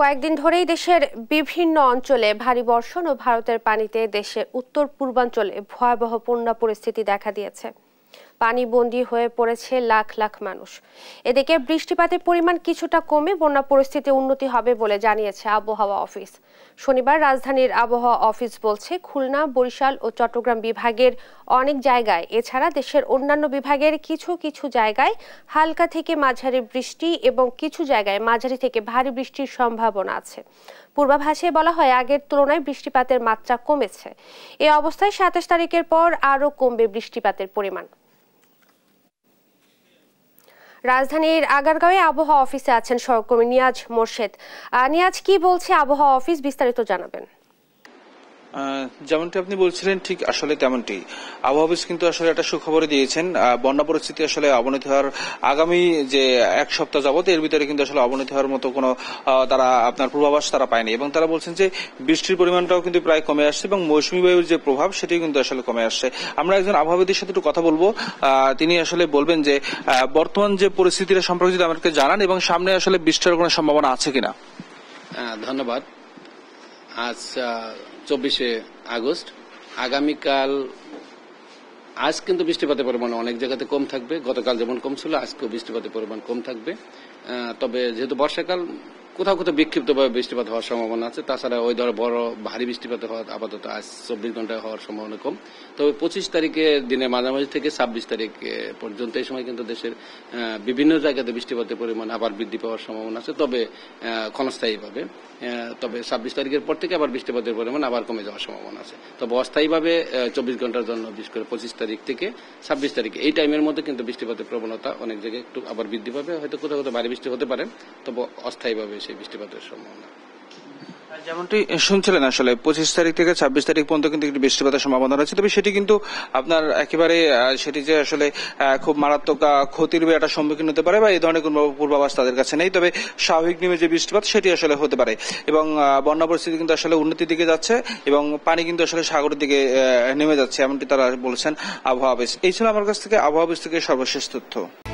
কয়েকদিন ধরেই দেশের বিভিন্ন অঞ্চলে ভারী বর্ষণ ও ভারতের পানিতে দেশের উত্তর পূর্বাঞ্চলে ভয়াবহ বন্যা পরিস্থিতি দেখা দিয়েছে পানিবন্দী হয়ে পড়েছে লাখ লাখ মানুষ এদিকে বৃষ্টিপাতের পরিমাণ কিছুটা কমে বন্যা পরিস্থিতি উন্নতি হবে বলে জানিয়েছে আবহাওয়া অফিস শনিবার রাজধানীর আবহাওয়া অফিস বলছে খুলনা বরিশাল ও চট্টগ্রাম বিভাগের অনেক জায়গায় এছাড়া দেশের অন্যান্য বিভাগের কিছু কিছু জায়গায় হালকা থেকে মাঝারি বৃষ্টি এবং কিছু জায়গায় মাঝারি থেকে ভারী বৃষ্টির সম্ভাবনা আছে পূর্বাভাসে বলা হয় আগের তুলনায় বৃষ্টিপাতের মাত্রা কমেছে এ অবস্থায় সাতাশ তারিখের পর আরও কমবে বৃষ্টিপাতের পরিমাণ রাজধানীর আগারগাঁওয়ে আবহাওয়া অফিসে আছেন সহকর্মী নিয়াজ মোর্শেদ নিয়াজ কি বলছে আবহাওয়া অফিস বিস্তারিত জানাবেন যেমনটি আপনি বলছিলেন ঠিক আসলে তেমনটি আবহাওয়া কিন্তু আসলে একটা সুখবর দিয়েছেন বন্যা পরিস্থিতি আসলে অবনতি হওয়ার আগামী যে এক সপ্তাহ যাবত এর ভিতরে কিন্তু আসলে অবনতি হওয়ার মতো কোনো তারা আপনার পূর্বাভাস তারা পায়নি এবং তারা বলছেন যে বৃষ্টির পরিমাণটাও কিন্তু প্রায় কমে আসছে এবং মৌসুমী বায়ুর যে প্রভাব সেটিও কিন্তু আসলে কমে আসছে আমরা একজন আবহাওয়াবিদের সাথে একটু কথা বলবো তিনি আসলে বলবেন যে বর্তমান যে পরিস্থিতিটা সম্পর্কে যদি আমাদেরকে জানান এবং সামনে আসলে বৃষ্টির কোনো সম্ভাবনা আছে কিনা ধন্যবাদ আজ চব্বিশে আগস্ট আগামীকাল আজ কিন্তু বৃষ্টিপাতের পরিমাণ অনেক জায়গাতে কম থাকবে গতকাল যেমন কম ছিল আজকেও বৃষ্টিপাতের পরিমাণ কম থাকবে তবে যেহেতু বর্ষাকাল কোথাও কোথাও বিক্ষিপ্তভাবে বৃষ্টিপাত হওয়ার সম্ভাবনা আছে তাছাড়া ওই ধরো বড় ভারী বৃষ্টিপাত হওয়ার আপাতত আজ চব্বিশ ঘন্টায় হওয়ার সম্ভাবনা কম তবে পঁচিশ তারিখে দিনের মাঝামাঝি থেকে ছাব্বিশ তারিখ পর্যন্ত এই সময় কিন্তু দেশের বিভিন্ন জায়গাতে বৃষ্টিপাতের পরিমাণ আবার বৃদ্ধি পাওয়ার সম্ভাবনা আছে তবে ক্ষণস্থায়ীভাবে তবে ছাব্বিশ তারিখের পর থেকে আবার বৃষ্টিপাতের পরিমাণ আবার কমে যাওয়ার সম্ভাবনা আছে তবে অস্থায়ীভাবে চব্বিশ ঘন্টার জন্য বিশেষ করে পঁচিশ তারিখ থেকে ছাব্বিশ তারিখ এই টাইমের মধ্যে কিন্তু বৃষ্টিপাতের প্রবণতা অনেক জায়গায় একটু আবার বৃদ্ধি পাবে হয়তো কোথাও কোথাও ভারী বৃষ্টি হতে পারে তবে অস্থায়ীভাবে সেই বৃষ্টিপাতের সম্ভাবনা যেমনটি শুনছিলেন আসলে পঁচিশ তারিখ থেকে ছাব্বিশ তারিখ পর্যন্ত কিন্তু একটি বৃষ্টিপাতের সম্ভাবনা রয়েছে তবে সেটি কিন্তু আপনার একেবারে সেটি যে আসলে খুব মারাত্মক ক্ষতির একটা সম্মুখীন হতে পারে বা এই ধরনের কোন পূর্বাভাস তাদের কাছে নেই তবে স্বাভাবিক নিমে যে বৃষ্টিপাত সেটি আসলে হতে পারে এবং বন্যা পরিস্থিতি কিন্তু আসলে উন্নতির দিকে যাচ্ছে এবং পানি কিন্তু আসলে সাগরের দিকে নেমে যাচ্ছে এমনটি তারা বলছেন আবহাওয়া অফিস এই ছিল আমার কাছ থেকে আবহাওয়া অফিস থেকে সর্বশেষ তথ্য